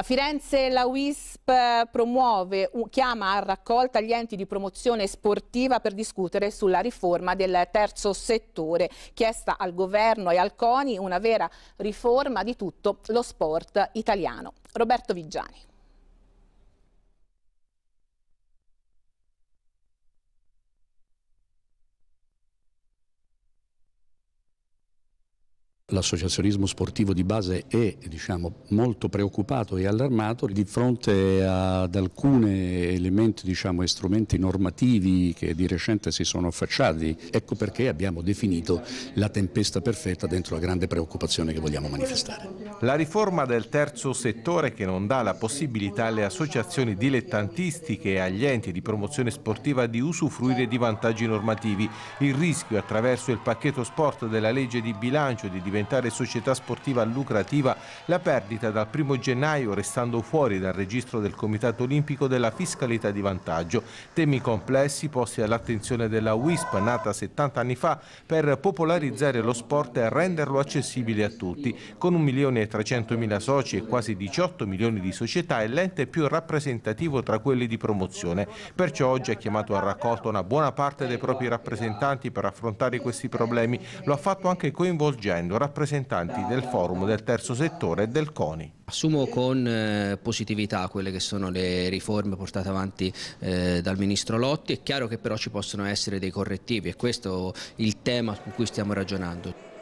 A Firenze la WISP promuove, chiama a raccolta gli enti di promozione sportiva per discutere sulla riforma del terzo settore, chiesta al governo e al CONI una vera riforma di tutto lo sport italiano. Roberto Viggiani. l'associazionismo sportivo di base è diciamo, molto preoccupato e allarmato di fronte ad alcuni elementi diciamo, e strumenti normativi che di recente si sono affacciati. Ecco perché abbiamo definito la tempesta perfetta dentro la grande preoccupazione che vogliamo manifestare. La riforma del terzo settore che non dà la possibilità alle associazioni dilettantistiche e agli enti di promozione sportiva di usufruire di vantaggi normativi. Il rischio attraverso il pacchetto sport della legge di bilancio di diventare diventare società sportiva lucrativa la perdita dal 1 gennaio restando fuori dal registro del Comitato Olimpico della fiscalità di vantaggio. Temi complessi posti all'attenzione della WISP nata 70 anni fa per popolarizzare lo sport e renderlo accessibile a tutti. Con 1.300.000 soci e quasi 18 milioni di società è l'ente più rappresentativo tra quelli di promozione. Perciò oggi ha chiamato a raccolta una buona parte dei propri rappresentanti per affrontare questi problemi. Lo ha fatto anche coinvolgendo rappresentanti rappresentanti del forum del terzo settore e del CONI. Assumo con eh, positività quelle che sono le riforme portate avanti eh, dal Ministro Lotti, è chiaro che però ci possono essere dei correttivi e questo è il tema su cui stiamo ragionando.